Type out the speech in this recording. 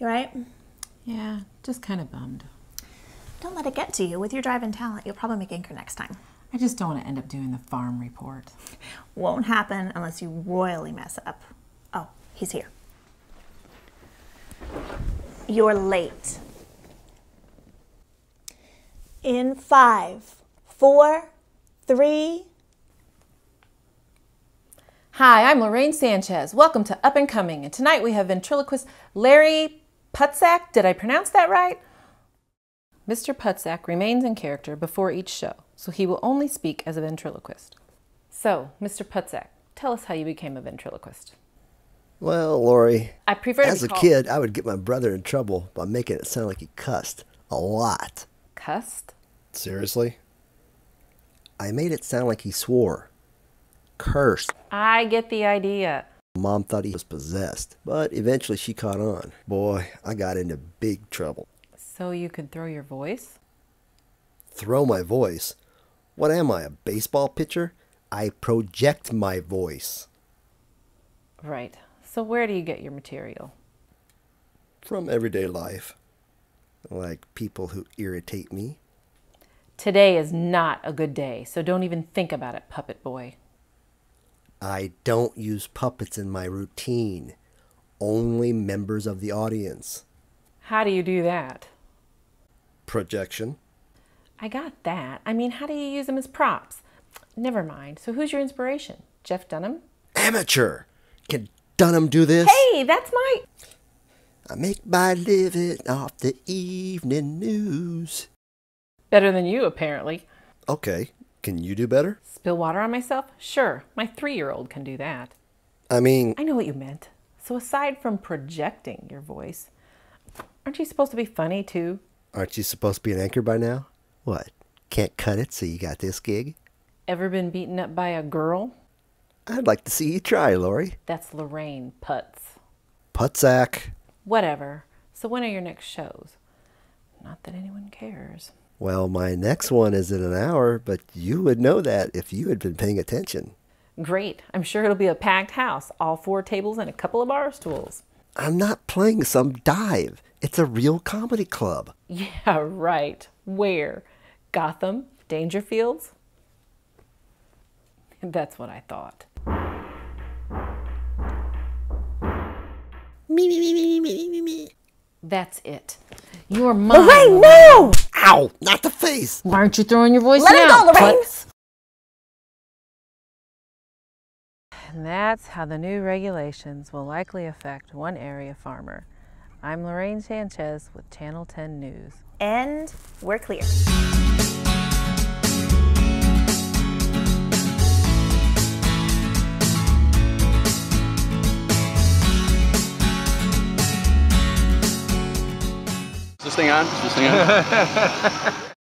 You right? Yeah, just kind of bummed. Don't let it get to you. With your drive and talent, you'll probably make anchor next time. I just don't want to end up doing the farm report. Won't happen unless you royally mess up. Oh, he's here. You're late. In five, four, three. Hi, I'm Lorraine Sanchez. Welcome to Up and Coming, and tonight we have ventriloquist Larry Putzak, did I pronounce that right? Mr. Putzak remains in character before each show, so he will only speak as a ventriloquist. So, Mr. Putzak, tell us how you became a ventriloquist. Well, Lori, I prefer as a kid, I would get my brother in trouble by making it sound like he cussed a lot. Cussed? Seriously? I made it sound like he swore. Cursed. I get the idea. Mom thought he was possessed, but eventually she caught on. Boy, I got into big trouble. So you could throw your voice? Throw my voice? What am I, a baseball pitcher? I project my voice. Right. So where do you get your material? From everyday life. Like people who irritate me. Today is not a good day, so don't even think about it, puppet boy. I don't use puppets in my routine, only members of the audience. How do you do that? Projection. I got that. I mean, how do you use them as props? Never mind. So, who's your inspiration? Jeff Dunham? Amateur! Can Dunham do this? Hey, that's my. I make my living off the evening news. Better than you, apparently. Okay. Can you do better? Spill water on myself? Sure, my three year old can do that. I mean, I know what you meant. So, aside from projecting your voice, aren't you supposed to be funny too? Aren't you supposed to be an anchor by now? What? Can't cut it, so you got this gig? Ever been beaten up by a girl? I'd like to see you try, Lori. That's Lorraine Putz. Putzak. Whatever. So, when are your next shows? Not that anyone cares. Well, my next one is in an hour, but you would know that if you had been paying attention. Great. I'm sure it'll be a packed house, all four tables and a couple of bar stools. I'm not playing some dive. It's a real comedy club. Yeah, right. Where? Gotham? Dangerfields? That's what I thought. Me, me, me, me, me, me, me. That's it. You're mine. Oh, no! Ow! Not the face! Why aren't you throwing your voice Let out? Let it go, Lorraine! And that's how the new regulations will likely affect one area farmer. I'm Lorraine Sanchez with Channel 10 News. And we're clear. this thing on? Is this thing on?